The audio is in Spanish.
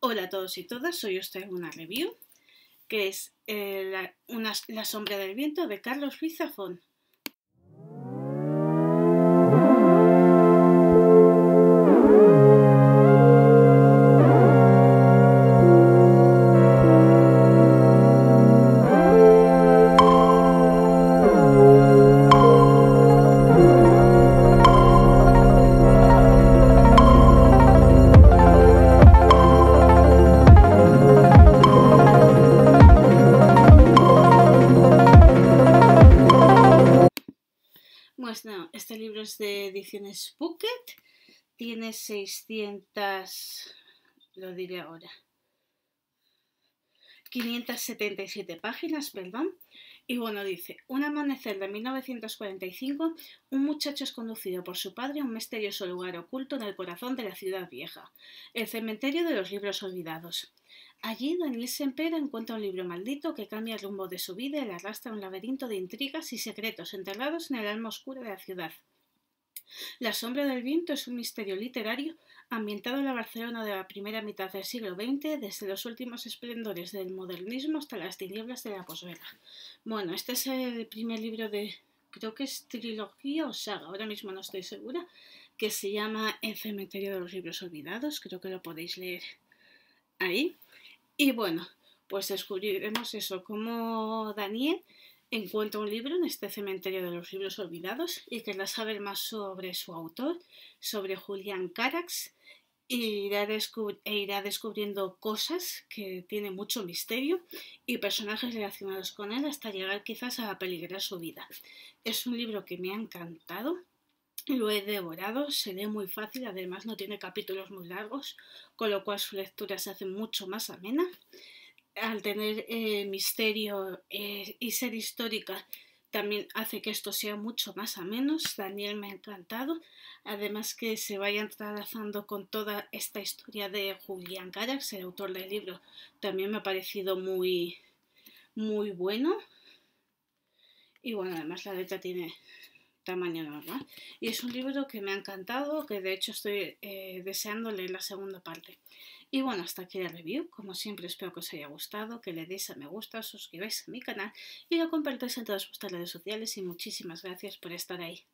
Hola a todos y todas, Soy os traigo una review que es eh, la, sombra del viento de Carlos Ruiz Este libro es de Ediciones Bucket. Tiene 600, lo diré ahora, 577 páginas, perdón. Y bueno, dice, un amanecer de 1945, un muchacho es conducido por su padre a un misterioso lugar oculto en el corazón de la ciudad vieja, el cementerio de los libros olvidados. Allí, Daniel Sempera encuentra un libro maldito que cambia el rumbo de su vida y le arrastra a un laberinto de intrigas y secretos enterrados en el alma oscura de la ciudad. La sombra del viento es un misterio literario ambientado en la Barcelona de la primera mitad del siglo XX, desde los últimos esplendores del modernismo hasta las tinieblas de la posguerra. Bueno, este es el primer libro de, creo que es trilogía o saga, ahora mismo no estoy segura, que se llama El cementerio de los libros olvidados, creo que lo podéis leer ahí. Y bueno, pues descubriremos eso, cómo Daniel encuentra un libro en este cementerio de los libros olvidados y querrá saber más sobre su autor, sobre Julián Carax, e irá, descubriendo cosas que tienen mucho misterio y personajes relacionados con él hasta llegar quizás a peligrar su vida. Es un libro que me ha encantado lo he devorado, se lee muy fácil, además no tiene capítulos muy largos, con lo cual su lectura se hace mucho más amena. Al tener eh, misterio eh, y ser histórica, también hace que esto sea mucho más ameno. Daniel me ha encantado. Además que se vaya entrelazando con toda esta historia de Julián Carax, el autor del libro, también me ha parecido muy, muy bueno. Y bueno, además la letra tiene tamaño normal. Y es un libro que me ha encantado, que de hecho estoy eh, deseando leer la segunda parte. Y bueno, hasta aquí la review. Como siempre, espero que os haya gustado, que le deis a me gusta, suscribáis a mi canal y lo compartáis en todas vuestras redes sociales. Y muchísimas gracias por estar ahí.